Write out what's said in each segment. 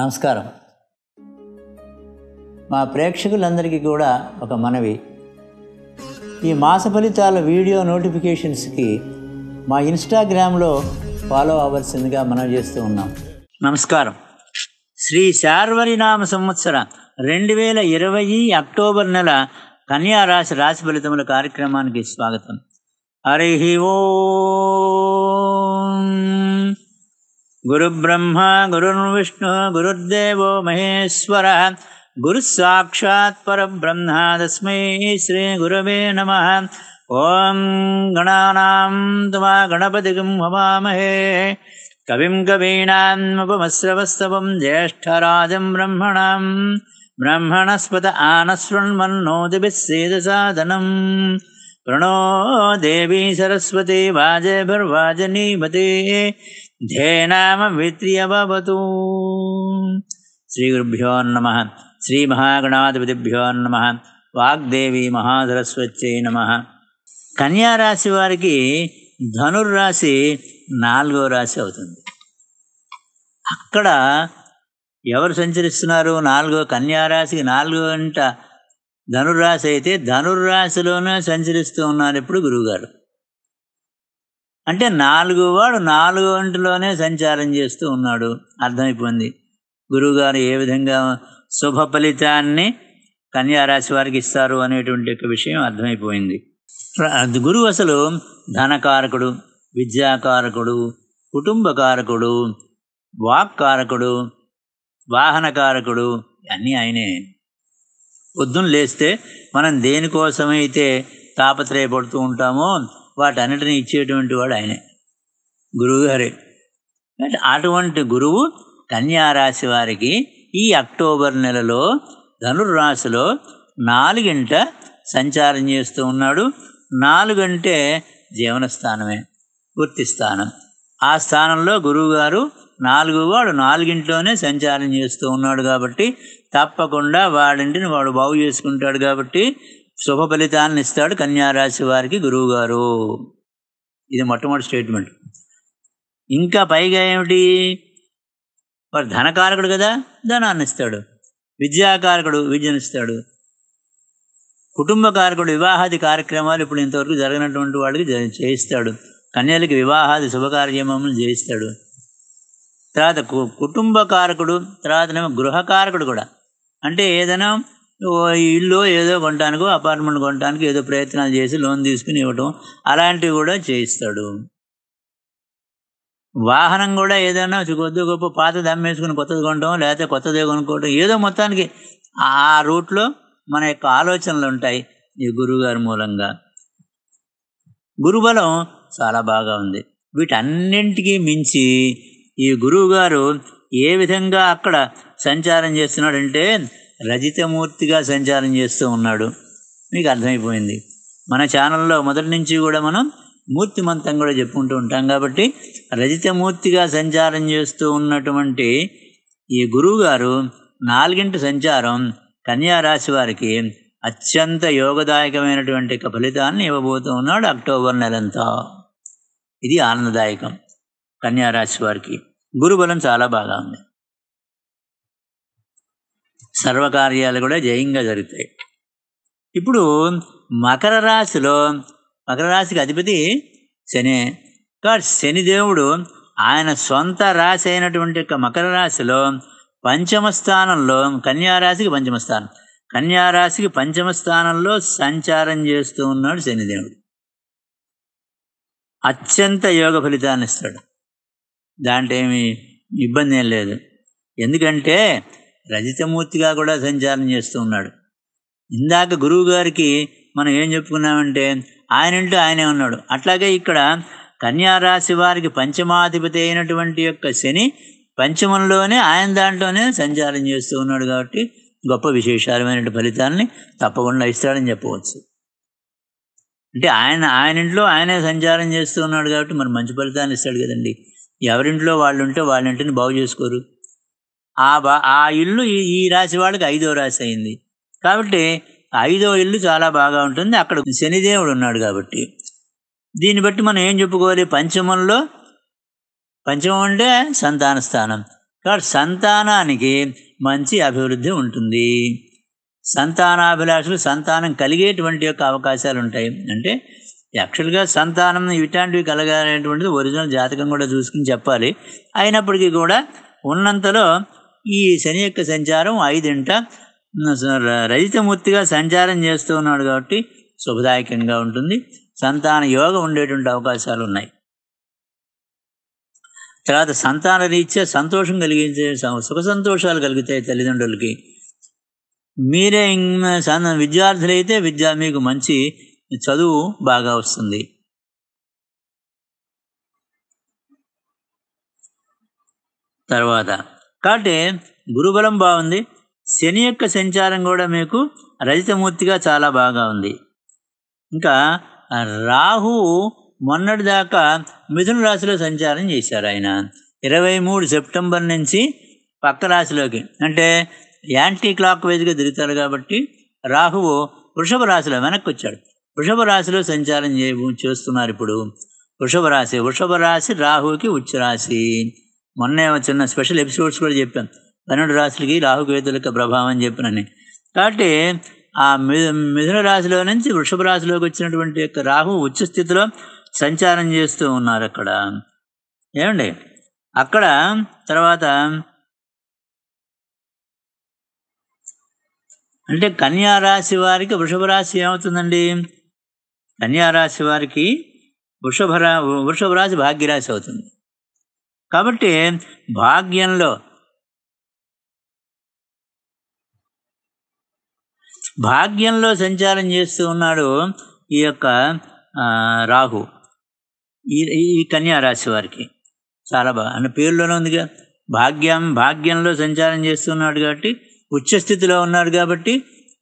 నమస్కారం మా ప్రేక్షకులందరికీ కూడా ఒక మనవి ఈ మాస ఫలితాల వీడియో నోటిఫికేషన్స్కి మా ఇన్స్టాగ్రామ్లో ఫాలో అవ్వాల్సిందిగా మనం చేస్తూ ఉన్నాం నమస్కారం శ్రీ శార్వరినామ సంవత్సరం రెండు వేల ఇరవై అక్టోబర్ నెల కన్యా రాశి రాశి ఫలితముల కార్యక్రమానికి స్వాగతం హరి ఓ गुरुब्रह्मा गुरुर्विष्णु गुरुर्देवो महेश्वरः परब्रह्मा तस्मै श्रीगुरवे नमः ॐ गणानां तु गणपतिगं किम् भवामहे कविम् कवीनाम् उपमस्रवस्तवम् ज्येष्ठराजम् ब्रह्मणस्पत आनस्वण्मन्नो दिभिः प्रणो देवी सरस्वती वाजे శ్రీ గురుభ్యో నమ శ్రీ మహాగణాధిపతిభ్యో నమ వాగ్దేవి మహాసరస్వత్యై నమ కన్యారాశి వారికి ధనుర్రాశి నాలుగో రాశి అవుతుంది అక్కడ ఎవరు సంచరిస్తున్నారు నాలుగో కన్యారాశికి నాలుగో అంట ధనుర్రాశి అయితే ధనుర్రాశిలోనే సంచరిస్తూ ఉన్నారు ఇప్పుడు గురువుగారు అంటే నాలుగు వాడు నాలుగు ఒంటిలోనే సంచారం చేస్తూ ఉన్నాడు అర్థమైపోయింది గురువుగారు ఏ విధంగా శుభ ఫలితాన్ని కన్యారాశి వారికి ఇస్తారు అనేటువంటి యొక్క విషయం అర్థమైపోయింది గురువు అసలు ధనకారకుడు విద్యాకారకుడు కుటుంబకారకుడు వాక్కారకుడు వాహనకారకుడు అన్నీ ఆయనే పొద్దున్న లేస్తే మనం దేనికోసమైతే తాపత్రయపడుతూ ఉంటామో వాటన్నిటిని ఇచ్చేటువంటి వాడు ఆయనే గురువుగారే అంటే అటువంటి గురువు కన్యారాశి వారికి ఈ అక్టోబర్ నెలలో ధనుర్రాశిలో నాలుగింట సంచారం చేస్తూ ఉన్నాడు నాలుగంటే జీవనస్థానమే గుర్తిస్థానం స్థానం ఆ స్థానంలో గురువుగారు నాలుగు వాడు నాలుగింట్లోనే సంచారం చేస్తూ ఉన్నాడు కాబట్టి తప్పకుండా వాడింటిని వాడు బాగు చేసుకుంటాడు కాబట్టి శుభ ఫలితాలను ఇస్తాడు కన్యారాశి వారికి గురువుగారు ఇది మొట్టమొదటి స్టేట్మెంట్ ఇంకా పైగా ఏమిటి వారు ధనకారకుడు కదా ధనాన్ని ఇస్తాడు విద్యాకారకుడు విద్యనిస్తాడు కుటుంబ కారకుడు వివాహాది కార్యక్రమాలు ఇప్పుడు ఇంతవరకు జరిగినటువంటి వాళ్ళకి చేయిస్తాడు కన్యలకి వివాహాది శుభకార్యములను చేయిస్తాడు తర్వాత కుటుంబ కారకుడు తర్వాతనేమో గృహకారకుడు కూడా అంటే ఏదైనా ఇల్లు ఏదో కొనడానికో అపార్ట్మెంట్ కొనడానికి ఏదో ప్రయత్నాలు చేసి లోన్ తీసుకుని ఇవ్వటం అలాంటివి కూడా చేయిస్తాడు వాహనం కూడా ఏదైనా కొద్ది గొప్ప పాతది అమ్మేసుకుని కొత్తది కొనడం లేకపోతే కొత్తది కొనుక్కోవడం ఏదో మొత్తానికి ఆ రూట్లో మన యొక్క ఆలోచనలు ఉంటాయి ఈ గురువుగారి మూలంగా గురుబలం చాలా బాగా ఉంది వీటన్నింటికీ మించి ఈ గురువుగారు ఏ విధంగా అక్కడ సంచారం చేస్తున్నాడంటే రజితమూర్తిగా సంచారం చేస్తూ ఉన్నాడు మీకు అర్థమైపోయింది మన ఛానల్లో మొదటి నుంచి కూడా మనం మూర్తిమంతం కూడా చెప్పుకుంటూ ఉంటాం కాబట్టి రజితమూర్తిగా సంచారం చేస్తూ ఉన్నటువంటి ఈ గురువుగారు నాలుగింటి సంచారం కన్యారాశి వారికి అత్యంత యోగదాయకమైనటువంటి ఫలితాన్ని ఇవ్వబోతూ ఉన్నాడు అక్టోబర్ నెలంతా ఇది ఆనందదాయకం కన్యారాశి వారికి గురుబలం చాలా బాగా ఉంది సర్వకార్యాలు కూడా జయంగా జరుగుతాయి ఇప్పుడు మకర రాశిలో మకర రాశికి అధిపతి శని కాబట్టి శనిదేవుడు ఆయన సొంత రాశి అయినటువంటి యొక్క మకర రాశిలో పంచమ స్థానంలో కన్యారాశికి పంచమ స్థానం కన్యారాశికి పంచమ స్థానంలో సంచారం చేస్తూ ఉన్నాడు శనిదేవుడు అత్యంత యోగ ఫలితాన్ని ఇస్తాడు దాంట్లో ఏమి ఇబ్బంది ఏం లేదు ఎందుకంటే రజితమూర్తిగా కూడా సంచారం చేస్తూ ఉన్నాడు ఇందాక గురువు గారికి మనం ఏం చెప్పుకున్నామంటే ఆయన ఇంటూ ఆయనే ఉన్నాడు అట్లాగే ఇక్కడ కన్యారాశి వారికి పంచమాధిపతి అయినటువంటి యొక్క శని పంచమంలోనే ఆయన దాంట్లోనే సంచారం చేస్తూ ఉన్నాడు కాబట్టి గొప్ప విశేషాలమైన ఫలితాన్ని తప్పకుండా ఇస్తాడని చెప్పవచ్చు అంటే ఆయన ఆయన ఇంట్లో ఆయనే సంచారం చేస్తూ ఉన్నాడు కాబట్టి మరి మంచి ఫలితాన్ని ఇస్తాడు కదండి ఎవరింట్లో వాళ్ళు ఉంటే వాళ్ళ ఇంటిని బాగు చేసుకోరు ఆ బా ఆ ఇల్లు ఈ రాశి వాళ్ళకి ఐదో రాశి అయింది కాబట్టి ఐదో ఇల్లు చాలా బాగా ఉంటుంది అక్కడ శనిదేవుడు ఉన్నాడు కాబట్టి దీన్ని బట్టి మనం ఏం చెప్పుకోవాలి పంచమంలో పంచమం అంటే సంతాన స్థానం కాబట్టి సంతానానికి మంచి అభివృద్ధి ఉంటుంది సంతానాభిలాషులు సంతానం కలిగేటువంటి యొక్క అవకాశాలు ఉంటాయి అంటే యాక్చువల్గా సంతానం ఇట్లాంటివి కలగాలనేటువంటిది ఒరిజినల్ జాతకం కూడా చూసుకుని చెప్పాలి అయినప్పటికీ కూడా ఉన్నంతలో ఈ శని యొక్క సంచారం ఐదింట రజితమూర్తిగా సంచారం చేస్తూ ఉన్నాడు కాబట్టి శుభదాయకంగా ఉంటుంది సంతాన యోగం ఉండేటువంటి అవకాశాలు ఉన్నాయి తర్వాత సంతాన రీత్యా సంతోషం కలిగించే సుఖ సంతోషాలు కలుగుతాయి తల్లిదండ్రులకి మీరే విద్యార్థులైతే విద్యా మీకు మంచి చదువు బాగా వస్తుంది తర్వాత కాబట్టి గురుబలం బాగుంది శని యొక్క సంచారం కూడా మీకు రజితమూర్తిగా చాలా బాగా ఉంది ఇంకా రాహు మొన్నటి దాకా మిథున రాశిలో సంచారం చేశారు ఆయన ఇరవై మూడు సెప్టెంబర్ నుంచి పక్క రాశిలోకి అంటే యాంటీ క్లాక్ వైజ్గా తిరుగుతారు కాబట్టి రాహువు వృషభ రాశిలో వెనక్కి వచ్చాడు వృషభ రాశిలో సంచారం చేయ చేస్తున్నారు ఇప్పుడు వృషభ రాశి వృషభ రాశి రాహువుకి ఉచ్చ రాశి మొన్నే చిన్న స్పెషల్ ఎపిసోడ్స్ కూడా చెప్పాను పన్నెండు రాశులకి రాహుకేతుల ప్రభావం అని చెప్పినని కాబట్టి ఆ మిథున రాశిలో నుంచి వృషభ రాశిలోకి వచ్చినటువంటి యొక్క రాహు ఉచ్చ స్థితిలో సంచారం చేస్తూ ఉన్నారు అక్కడ ఏమండి అక్కడ తర్వాత అంటే కన్యా రాశి వారికి వృషభ రాశి ఏమవుతుందండి కన్యా రాశి వారికి వృషభ రా వృషభ రాశి భాగ్యరాశి అవుతుంది కాబట్టి భాగ్యంలో భాగ్యంలో సంచారం చేస్తూ ఉన్నాడు ఈ యొక్క రాహు ఈ కన్యారాశి కన్యా రాశి వారికి చాలా బాగా అన్న పేరులోనే ఉందిగా భాగ్యం భాగ్యంలో సంచారం చేస్తున్నాడు కాబట్టి ఉచ్చస్థితిలో ఉన్నాడు కాబట్టి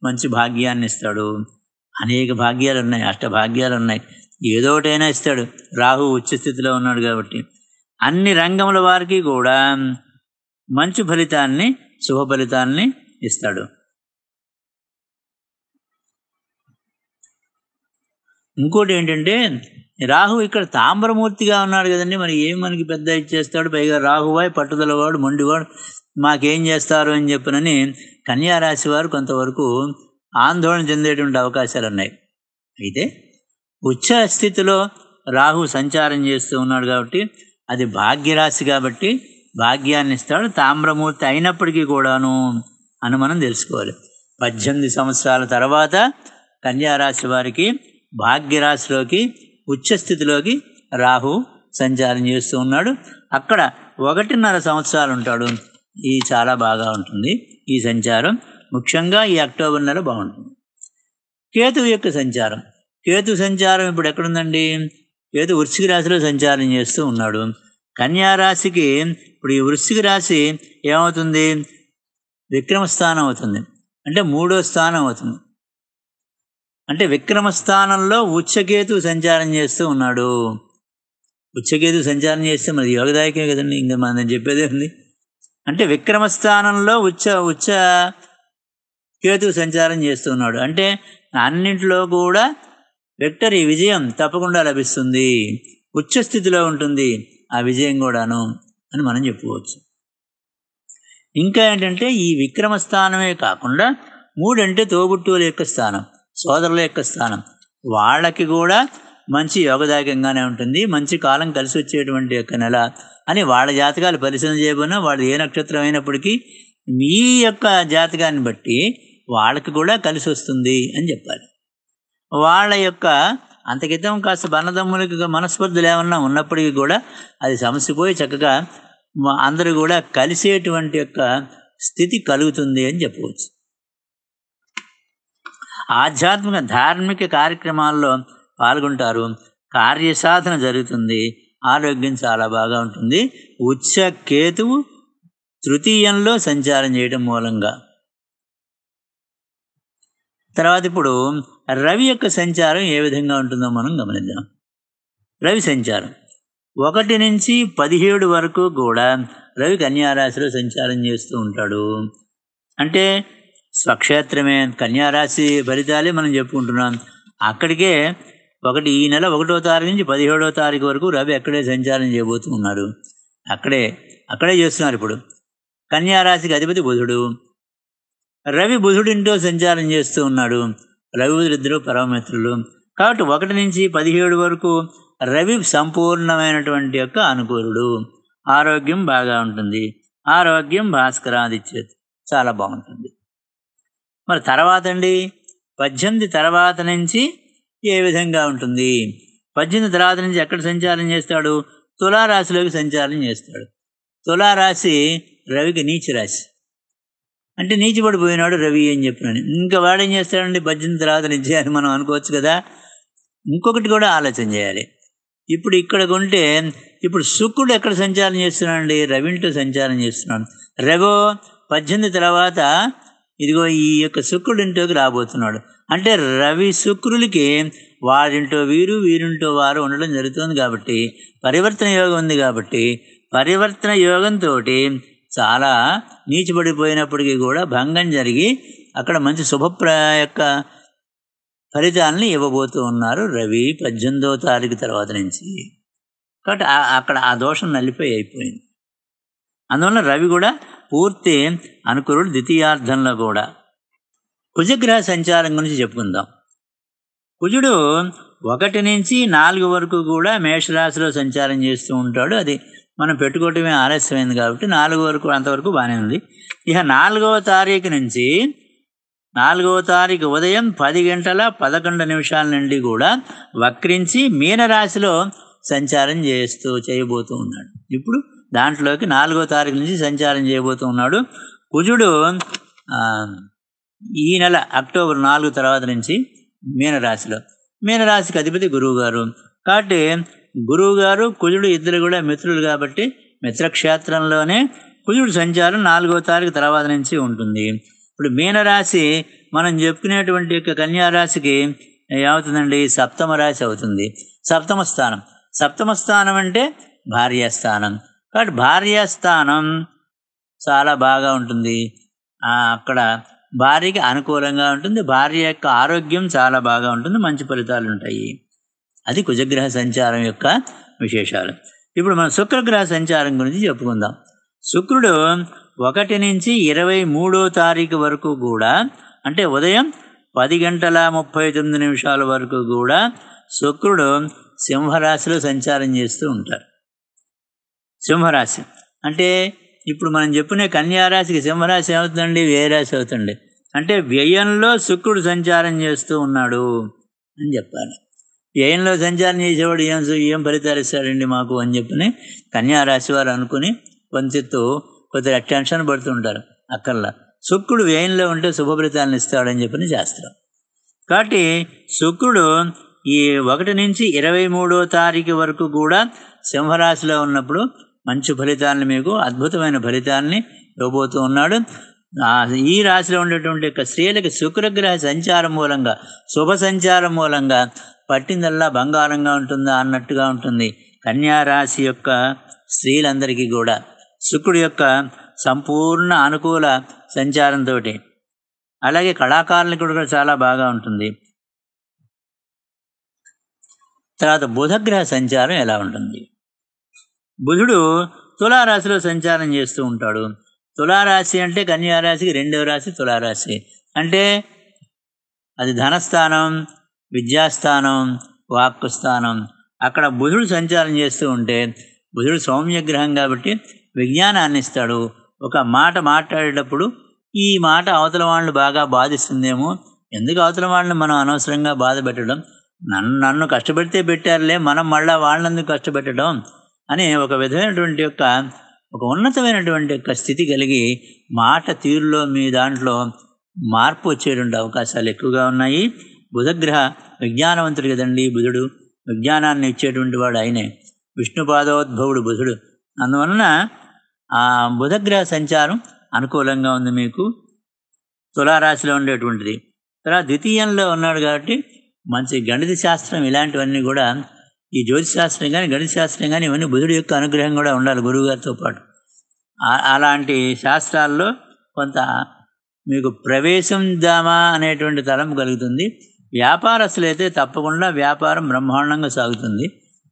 మంచి భాగ్యాన్ని ఇస్తాడు అనేక భాగ్యాలు ఉన్నాయి అష్ట భాగ్యాలు ఉన్నాయి ఏదో ఒకటైనా ఇస్తాడు రాహు ఉచ్చస్థితిలో ఉన్నాడు కాబట్టి అన్ని రంగముల వారికి కూడా మంచి ఫలితాన్ని శుభ ఫలితాన్ని ఇస్తాడు ఇంకోటి ఏంటంటే రాహు ఇక్కడ తామ్రమూర్తిగా ఉన్నాడు కదండి మరి ఏం మనకి పెద్ద ఇచ్చేస్తాడు పైగా రాహువాయ్ పట్టుదలవాడు మొండివాడు మాకేం చేస్తారు అని కన్యా కన్యారాశి వారు కొంతవరకు ఆందోళన చెందేటువంటి అవకాశాలు ఉన్నాయి అయితే ఉచ్చ స్థితిలో రాహు సంచారం చేస్తూ ఉన్నాడు కాబట్టి అది భాగ్యరాశి కాబట్టి భాగ్యాన్ని ఇస్తాడు తామ్రమూర్తి అయినప్పటికీ కూడాను అని మనం తెలుసుకోవాలి పద్దెనిమిది సంవత్సరాల తర్వాత కన్యారాశి వారికి భాగ్యరాశిలోకి ఉచ్చస్థితిలోకి రాహు సంచారం చేస్తూ ఉన్నాడు అక్కడ ఒకటిన్నర సంవత్సరాలు ఉంటాడు ఇది చాలా బాగా ఉంటుంది ఈ సంచారం ముఖ్యంగా ఈ అక్టోబర్ నెల బాగుంటుంది కేతువు యొక్క సంచారం కేతు సంచారం ఇప్పుడు ఎక్కడుందండి ఏదో వృశ్చిక రాశిలో సంచారం చేస్తూ ఉన్నాడు కన్యారాశికి ఇప్పుడు ఈ వృశ్చిక రాశి ఏమవుతుంది విక్రమ స్థానం అవుతుంది అంటే మూడో స్థానం అవుతుంది అంటే విక్రమ స్థానంలో ఉచ్చకేతు సంచారం చేస్తూ ఉన్నాడు ఉచ్చకేతు సంచారం చేస్తే మరి యోగదాయకే కదండి ఇంకా మనం చెప్పేదే ఉంది అంటే విక్రమ స్థానంలో ఉచ్చ ఉచ్చ కేతు సంచారం ఉన్నాడు అంటే అన్నింటిలో కూడా విక్టరీ విజయం తప్పకుండా లభిస్తుంది ఉచ్చస్థితిలో ఉంటుంది ఆ విజయం కూడాను అని మనం చెప్పుకోవచ్చు ఇంకా ఏంటంటే ఈ విక్రమ స్థానమే కాకుండా మూడంటే తోబుట్టువుల యొక్క స్థానం సోదరుల యొక్క స్థానం వాళ్ళకి కూడా మంచి యోగదాయకంగానే ఉంటుంది మంచి కాలం కలిసి వచ్చేటువంటి యొక్క నెల అని వాళ్ళ జాతకాలు పరిశీలన చేయబోయినా వాళ్ళు ఏ నక్షత్రం అయినప్పటికీ మీ యొక్క జాతకాన్ని బట్టి వాళ్ళకి కూడా కలిసి వస్తుంది అని చెప్పాలి వాళ్ళ యొక్క అంతకితం కాస్త బన్నదమ్ములకి మనస్పర్ధలు ఏమన్నా ఉన్నప్పటికీ కూడా అది సమసిపోయి చక్కగా అందరూ కూడా కలిసేటువంటి యొక్క స్థితి కలుగుతుంది అని చెప్పవచ్చు ఆధ్యాత్మిక ధార్మిక కార్యక్రమాల్లో పాల్గొంటారు కార్యసాధన జరుగుతుంది ఆరోగ్యం చాలా బాగా ఉంటుంది ఉచ్చ కేతువు తృతీయంలో సంచారం చేయడం మూలంగా తర్వాత ఇప్పుడు రవి యొక్క సంచారం ఏ విధంగా ఉంటుందో మనం గమనిద్దాం రవి సంచారం ఒకటి నుంచి పదిహేడు వరకు కూడా రవి కన్యారాశిలో సంచారం చేస్తూ ఉంటాడు అంటే స్వక్షేత్రమే కన్యారాశి ఫలితాలే మనం చెప్పుకుంటున్నాం అక్కడికే ఒకటి ఈ నెల ఒకటో తారీఖు నుంచి పదిహేడో తారీఖు వరకు రవి అక్కడే సంచారం చేయబోతున్నారు అక్కడే అక్కడే చేస్తున్నారు ఇప్పుడు కన్యారాశికి అధిపతి బుధుడు రవి బుధుడింటో సంచారం చేస్తూ ఉన్నాడు రవి బుధుడిద్దరు పరమమిత్రులు కాబట్టి ఒకటి నుంచి పదిహేడు వరకు రవి సంపూర్ణమైనటువంటి యొక్క అనుకూలుడు ఆరోగ్యం బాగా ఉంటుంది ఆరోగ్యం భాస్కరాదిత్యత్ చాలా బాగుంటుంది మరి తర్వాత అండి పద్దెనిమిది తర్వాత నుంచి ఏ విధంగా ఉంటుంది పద్దెనిమిది తర్వాత నుంచి ఎక్కడ సంచారం చేస్తాడు తులారాశిలోకి సంచారం చేస్తాడు తులారాశి రవికి నీచరాశి అంటే పడిపోయినాడు రవి అని చెప్పినాను ఇంకా వాడేం చేస్తాడండి భజన తర్వాత నిజే అని మనం అనుకోవచ్చు కదా ఇంకొకటి కూడా ఆలోచన చేయాలి ఇప్పుడు ఇక్కడ ఉంటే ఇప్పుడు శుక్రుడు ఎక్కడ సంచారం చేస్తున్నాడండి రవింటూ సంచారం చేస్తున్నాడు రవో పద్దెనిమిది తర్వాత ఇదిగో ఈ యొక్క శుక్రుడి ఇంట్లోకి రాబోతున్నాడు అంటే రవి శుక్రులకి వారింటో వీరు వీరింటో వారు ఉండడం జరుగుతుంది కాబట్టి పరివర్తన యోగం ఉంది కాబట్టి పరివర్తన యోగంతో చాలా నీచిపడిపోయినప్పటికీ కూడా భంగం జరిగి అక్కడ మంచి శుభప్రా యొక్క ఫలితాలని ఇవ్వబోతూ ఉన్నారు రవి పద్దెనిమిదో తారీఖు తర్వాత నుంచి కాబట్టి అక్కడ ఆ దోషం నలిపోయి అయిపోయింది అందువల్ల రవి కూడా పూర్తి అనుకూలుడు ద్వితీయార్థంలో కూడా కుజగ్రహ సంచారం గురించి చెప్పుకుందాం కుజుడు ఒకటి నుంచి నాలుగు వరకు కూడా మేషరాశిలో సంచారం చేస్తూ ఉంటాడు అది మనం పెట్టుకోవటమే ఆలస్యమైంది కాబట్టి నాలుగో వరకు అంతవరకు బాగానే ఉంది ఇక నాలుగవ తారీఖు నుంచి నాలుగవ తారీఖు ఉదయం పది గంటల పదకొండు నిమిషాల నుండి కూడా వక్రించి మీనరాశిలో సంచారం చేస్తూ చేయబోతూ ఉన్నాడు ఇప్పుడు దాంట్లోకి నాలుగో తారీఖు నుంచి సంచారం చేయబోతూ ఉన్నాడు కుజుడు ఈ నెల అక్టోబర్ నాలుగు తర్వాత నుంచి మీనరాశిలో మీనరాశికి అధిపతి గురువు గారు కాబట్టి గురువు గారు కుజుడు ఇద్దరు కూడా మిత్రులు కాబట్టి మిత్రక్షేత్రంలోనే కుజుడు సంచారం నాలుగో తారీఖు తర్వాత నుంచి ఉంటుంది ఇప్పుడు మీనరాశి మనం చెప్పుకునేటువంటి యొక్క కన్యారాశికి ఏమవుతుందండి సప్తమ రాశి అవుతుంది సప్తమ స్థానం సప్తమ స్థానం అంటే భార్యాస్థానం కాబట్టి భార్యాస్థానం చాలా బాగా ఉంటుంది అక్కడ భార్యకి అనుకూలంగా ఉంటుంది భార్య యొక్క ఆరోగ్యం చాలా బాగా ఉంటుంది మంచి ఫలితాలు ఉంటాయి అది కుజగ్రహ సంచారం యొక్క విశేషాలు ఇప్పుడు మనం శుక్రగ్రహ సంచారం గురించి చెప్పుకుందాం శుక్రుడు ఒకటి నుంచి ఇరవై మూడో తారీఖు వరకు కూడా అంటే ఉదయం పది గంటల ముప్పై తొమ్మిది నిమిషాల వరకు కూడా శుక్రుడు సింహరాశిలో సంచారం చేస్తూ ఉంటారు సింహరాశి అంటే ఇప్పుడు మనం చెప్పుకునే కన్యారాశికి సింహరాశి అవుతుందండి వేరాశి అవుతుంది అంటే వ్యయంలో శుక్రుడు సంచారం చేస్తూ ఉన్నాడు అని చెప్పాలి ఏంలో సంచారం చేసేవాడు ఏం ఏం ఫలితాలు ఇస్తాడండి మాకు అని చెప్పని కన్యా రాశి వారు అనుకుని కొంచెత్తు కొద్దిగా అటెన్షన్ పడుతుంటారు అక్కల్లా శుక్రుడు వ్యయంలో ఉంటే శుభ ఫలితాలను ఇస్తాడని చెప్పని శాస్త్రం కాబట్టి శుక్రుడు ఈ ఒకటి నుంచి ఇరవై మూడో తారీఖు వరకు కూడా సింహరాశిలో ఉన్నప్పుడు మంచి ఫలితాలను మీకు అద్భుతమైన ఫలితాలని ఇవ్వబోతూ ఉన్నాడు ఈ రాశిలో ఉండేటువంటి యొక్క స్త్రీలకు శుక్రగ్రహ సంచారం మూలంగా శుభ సంచారం మూలంగా పట్టిందల్లా బంగారంగా ఉంటుందా అన్నట్టుగా ఉంటుంది కన్యారాశి యొక్క స్త్రీలందరికీ కూడా శుక్రుడి యొక్క సంపూర్ణ అనుకూల సంచారంతో అలాగే కళాకారులకు కూడా చాలా బాగా ఉంటుంది తర్వాత బుధగ్రహ సంచారం ఎలా ఉంటుంది బుధుడు తులారాశిలో సంచారం చేస్తూ ఉంటాడు తులారాశి అంటే కన్యారాశికి రెండవ రాశి తులారాశి అంటే అది ధనస్థానం విద్యాస్థానం వాక్కుస్థానం అక్కడ బుధుడు సంచారం చేస్తూ ఉంటే బుధుడు సౌమ్యగ్రహం కాబట్టి విజ్ఞానాన్ని ఇస్తాడు ఒక మాట మాట్లాడేటప్పుడు ఈ మాట అవతల వాళ్ళు బాగా బాధిస్తుందేమో ఎందుకు అవతల వాళ్ళని మనం అనవసరంగా బాధ పెట్టడం నన్ను నన్ను కష్టపెడితే పెట్టారులే మనం మళ్ళా వాళ్ళందుకు కష్టపెట్టడం అనే ఒక విధమైనటువంటి యొక్క ఒక ఉన్నతమైనటువంటి యొక్క స్థితి కలిగి మాట తీరులో మీ దాంట్లో మార్పు వచ్చేటువంటి అవకాశాలు ఎక్కువగా ఉన్నాయి బుధగ్రహ విజ్ఞానవంతుడు కదండి బుధుడు విజ్ఞానాన్ని ఇచ్చేటువంటి వాడు ఆయనే విష్ణుపాదోద్భవుడు బుధుడు అందువలన ఆ బుధగ్రహ సంచారం అనుకూలంగా ఉంది మీకు తులారాశిలో ఉండేటువంటిది తర్వాత ద్వితీయంలో ఉన్నాడు కాబట్టి మంచి గణిత శాస్త్రం ఇలాంటివన్నీ కూడా ఈ జ్యోతిశాస్త్రం కానీ గణిత శాస్త్రం కానీ ఇవన్నీ బుధుడు యొక్క అనుగ్రహం కూడా ఉండాలి గురువుగారితో పాటు అలాంటి శాస్త్రాల్లో కొంత మీకు ప్రవేశం దామా అనేటువంటి తలం కలుగుతుంది వ్యాపారస్తులైతే తప్పకుండా వ్యాపారం బ్రహ్మాండంగా సాగుతుంది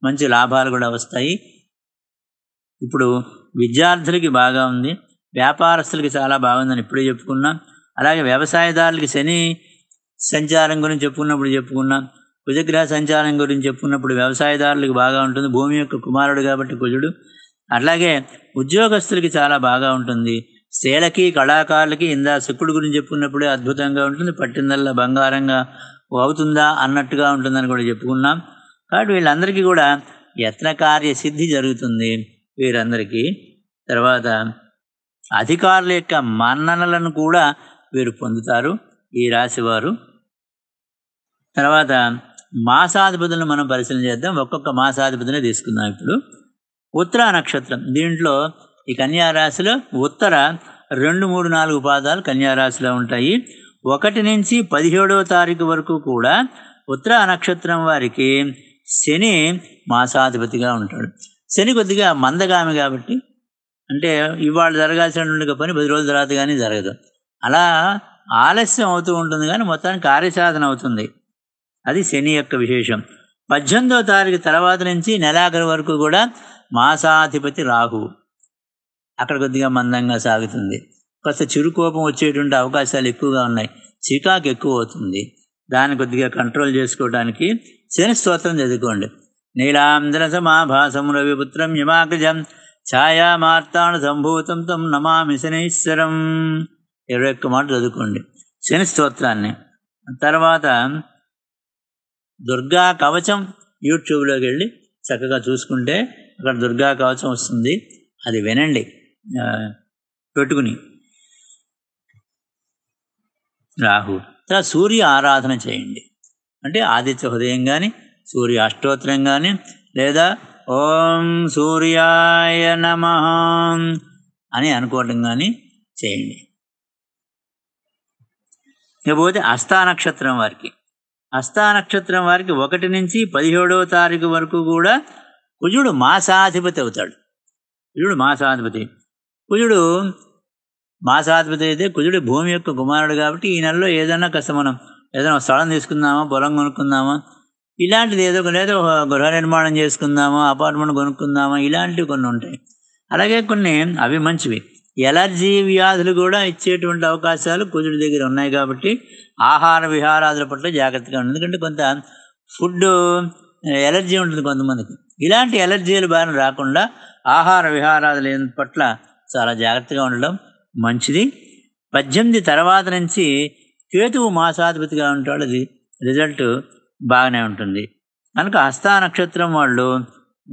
మంచి లాభాలు కూడా వస్తాయి ఇప్పుడు విద్యార్థులకి బాగా ఉంది వ్యాపారస్తులకి చాలా బాగుందని ఇప్పుడే చెప్పుకున్నాం అలాగే వ్యవసాయదారులకి శని సంచారం గురించి చెప్పుకున్నప్పుడు చెప్పుకున్నాం కుజగ్రహ సంచారం గురించి చెప్పుకున్నప్పుడు వ్యవసాయదారులకు బాగా ఉంటుంది భూమి యొక్క కుమారుడు కాబట్టి కుజుడు అట్లాగే ఉద్యోగస్తులకి చాలా బాగా ఉంటుంది స్త్రీలకి కళాకారులకి ఇందా శుక్రుడు గురించి చెప్పుకున్నప్పుడే అద్భుతంగా ఉంటుంది పట్టిందల్లా బంగారంగా అవుతుందా అన్నట్టుగా ఉంటుందని కూడా చెప్పుకున్నాం కాబట్టి వీళ్ళందరికీ కూడా యత్న సిద్ధి జరుగుతుంది వీరందరికీ తర్వాత అధికారుల యొక్క మన్ననలను కూడా వీరు పొందుతారు ఈ రాశివారు తర్వాత మాసాధిపతులను మనం పరిశీలన చేద్దాం ఒక్కొక్క మాసాధిపతిని తీసుకుందాం ఇప్పుడు ఉత్తర నక్షత్రం దీంట్లో ఈ కన్యారాశిలో ఉత్తర రెండు మూడు నాలుగు పాదాలు కన్యారాశిలో ఉంటాయి ఒకటి నుంచి పదిహేడవ తారీఖు వరకు కూడా ఉత్తర నక్షత్రం వారికి శని మాసాధిపతిగా ఉంటాడు శని కొద్దిగా మందగామి కాబట్టి అంటే ఇవాళ జరగాల్సిన పని పది రోజుల తర్వాత కానీ జరగదు అలా ఆలస్యం అవుతూ ఉంటుంది కానీ మొత్తానికి కార్యసాధన అవుతుంది అది శని యొక్క విశేషం పద్దెనిమిదో తారీఖు తర్వాత నుంచి నెలాఖరు వరకు కూడా మాసాధిపతి రాహు అక్కడ కొద్దిగా మందంగా సాగుతుంది కాస్త చిరుకోపం వచ్చేటువంటి అవకాశాలు ఎక్కువగా ఉన్నాయి చికాకు ఎక్కువ అవుతుంది దాన్ని కొద్దిగా కంట్రోల్ చేసుకోవడానికి శని స్తోత్రం చదువుకోండి నీలాంధ్ర సమాభాసం రవిపుత్రం ఛాయా ఛాయామార్తాణ సంభూతం తమ్ నమామి శనీశ్వరం ఇరవై ఒక్క మాట చదువుకోండి శని స్తోత్రాన్ని తర్వాత దుర్గా కవచం యూట్యూబ్లోకి వెళ్ళి చక్కగా చూసుకుంటే అక్కడ దుర్గా కవచం వస్తుంది అది వినండి పెట్టుకుని రాహు తర్వాత సూర్య ఆరాధన చేయండి అంటే ఆదిత్య హృదయం కానీ సూర్య అష్టోత్తరం కానీ లేదా ఓం సూర్యాయ నమ అని అనుకోవటం కానీ చేయండి ఇకపోతే హస్తా నక్షత్రం వారికి హస్తా నక్షత్రం వారికి ఒకటి నుంచి పదిహేడవ తారీఖు వరకు కూడా కుజుడు మాసాధిపతి అవుతాడు కుజుడు మాసాధిపతి కుజుడు మాసాధిపతి అయితే కుజుడు భూమి యొక్క కుమారుడు కాబట్టి ఈ నెలలో ఏదైనా కాస్త మనం ఏదైనా స్థలం తీసుకుందామా పొలం కొనుక్కుందామా ఇలాంటిది ఏదో లేదో గృహ నిర్మాణం చేసుకుందామా అపార్ట్మెంట్ కొనుక్కుందామా ఇలాంటివి కొన్ని ఉంటాయి అలాగే కొన్ని అవి మంచివి ఎలర్జీ వ్యాధులు కూడా ఇచ్చేటువంటి అవకాశాలు కుజుడి దగ్గర ఉన్నాయి కాబట్టి ఆహార విహారాదుల పట్ల జాగ్రత్తగా ఉంది ఎందుకంటే కొంత ఫుడ్ ఎలర్జీ ఉంటుంది కొంతమందికి ఇలాంటి ఎలర్జీలు బారిన రాకుండా ఆహార విహారాదుల పట్ల చాలా జాగ్రత్తగా ఉండడం మంచిది పద్దెనిమిది తర్వాత నుంచి కేతువు మాసాధిపతిగా ఉంటాడు అది రిజల్ట్ బాగానే ఉంటుంది కనుక హస్తా నక్షత్రం వాళ్ళు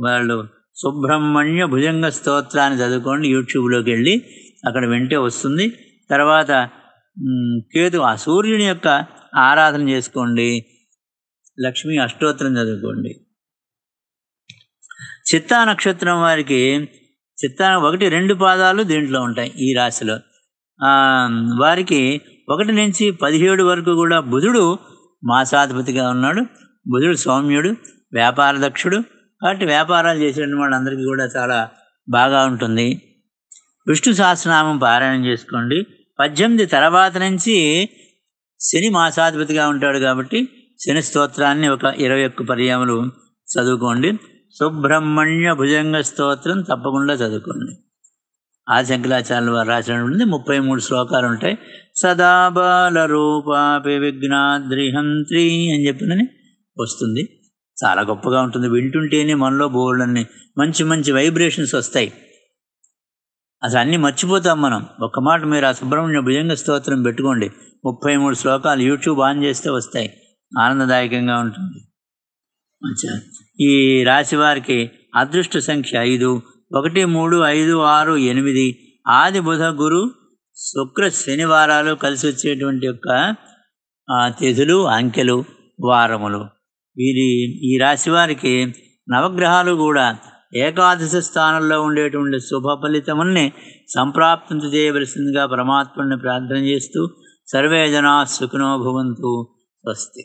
వాళ్ళు సుబ్రహ్మణ్య భుజంగ స్తోత్రాన్ని చదువుకోండి యూట్యూబ్లోకి వెళ్ళి అక్కడ వింటే వస్తుంది తర్వాత కేతు ఆ సూర్యుని యొక్క ఆరాధన చేసుకోండి లక్ష్మి అష్టోత్తరం చదువుకోండి చిత్తా నక్షత్రం వారికి చిత్తాన ఒకటి రెండు పాదాలు దీంట్లో ఉంటాయి ఈ రాశిలో వారికి ఒకటి నుంచి పదిహేడు వరకు కూడా బుధుడు మాసాధిపతిగా ఉన్నాడు బుధుడు సౌమ్యుడు వ్యాపార దక్షుడు కాబట్టి వ్యాపారాలు చేసిన వాళ్ళందరికీ కూడా చాలా బాగా ఉంటుంది విష్ణు సహస్రనామం పారాయణం చేసుకోండి పద్దెనిమిది తర్వాత నుంచి శని మాసాధిపతిగా ఉంటాడు కాబట్టి శని స్తోత్రాన్ని ఒక ఇరవై ఒక్క పర్యాములు చదువుకోండి సుబ్రహ్మణ్య భుజంగ స్తోత్రం తప్పకుండా చదువుకోండి ఆ శంకరాచార్యుల వారు రాసినటువంటి ముప్పై మూడు శ్లోకాలు ఉంటాయి సదాబాల బాల రూపాపి విఘ్నాద్రిహంత్రి అని చెప్పినని వస్తుంది చాలా గొప్పగా ఉంటుంది వింటుంటేనే మనలో బోర్డన్ని మంచి మంచి వైబ్రేషన్స్ వస్తాయి అసలు అన్నీ మర్చిపోతాం మనం ఒక్క మాట మీరు ఆ సుబ్రహ్మణ్య భుజంగ స్తోత్రం పెట్టుకోండి ముప్పై మూడు శ్లోకాలు యూట్యూబ్ ఆన్ చేస్తే వస్తాయి ఆనందదాయకంగా ఉంటుంది మంచి ఈ రాశి వారికి అదృష్ట సంఖ్య ఐదు ఒకటి మూడు ఐదు ఆరు ఎనిమిది ఆది బుధ గురు శుక్ర శనివారాలు కలిసి వచ్చేటువంటి యొక్క తిథులు అంకెలు వారములు వీరి ఈ రాశి వారికి నవగ్రహాలు కూడా ఏకాదశ స్థానంలో ఉండేటువంటి శుభ ఫలితముల్ని సంప్రాప్తం చేయవలసిందిగా పరమాత్మని ప్రార్థన చేస్తూ సర్వే జనా సుఖినో భవంతు స్వస్తి